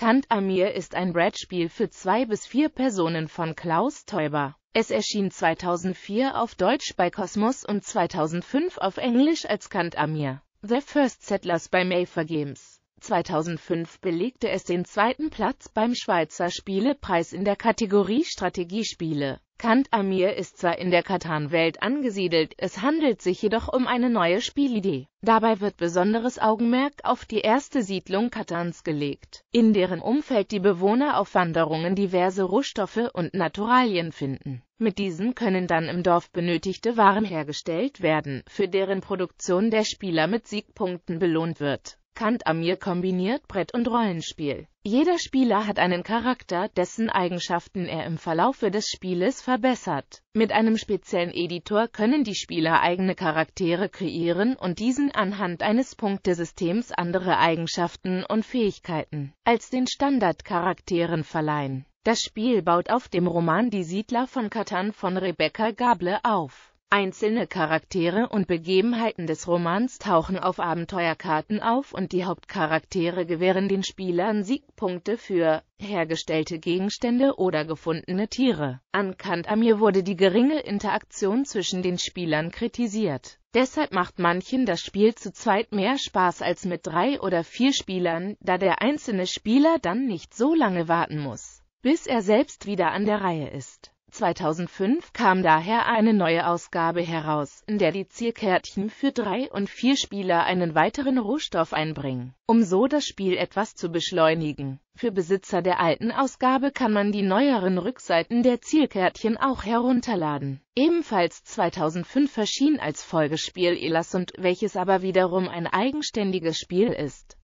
Kant Amir ist ein Brettspiel für zwei bis vier Personen von Klaus Teuber. Es erschien 2004 auf Deutsch bei Kosmos und 2005 auf Englisch als Kant Amir. The First Settlers bei Mayfair Games. 2005 belegte es den zweiten Platz beim Schweizer Spielepreis in der Kategorie Strategiespiele. Kant Amir ist zwar in der Katan-Welt angesiedelt, es handelt sich jedoch um eine neue Spielidee. Dabei wird besonderes Augenmerk auf die erste Siedlung Katans gelegt, in deren Umfeld die Bewohner auf Wanderungen diverse Rohstoffe und Naturalien finden. Mit diesen können dann im Dorf benötigte Waren hergestellt werden, für deren Produktion der Spieler mit Siegpunkten belohnt wird. Kant-Amir kombiniert Brett- und Rollenspiel. Jeder Spieler hat einen Charakter, dessen Eigenschaften er im Verlaufe des Spieles verbessert. Mit einem speziellen Editor können die Spieler eigene Charaktere kreieren und diesen anhand eines Punktesystems andere Eigenschaften und Fähigkeiten als den Standardcharakteren verleihen. Das Spiel baut auf dem Roman Die Siedler von Katan von Rebecca Gable auf Einzelne Charaktere und Begebenheiten des Romans tauchen auf Abenteuerkarten auf und die Hauptcharaktere gewähren den Spielern Siegpunkte für hergestellte Gegenstände oder gefundene Tiere. An Kantamir wurde die geringe Interaktion zwischen den Spielern kritisiert. Deshalb macht manchen das Spiel zu zweit mehr Spaß als mit drei oder vier Spielern, da der einzelne Spieler dann nicht so lange warten muss, bis er selbst wieder an der Reihe ist. 2005 kam daher eine neue Ausgabe heraus, in der die Zielkärtchen für drei und vier Spieler einen weiteren Rohstoff einbringen, um so das Spiel etwas zu beschleunigen. Für Besitzer der alten Ausgabe kann man die neueren Rückseiten der Zielkärtchen auch herunterladen. Ebenfalls 2005 erschien als Folgespiel Elas und welches aber wiederum ein eigenständiges Spiel ist.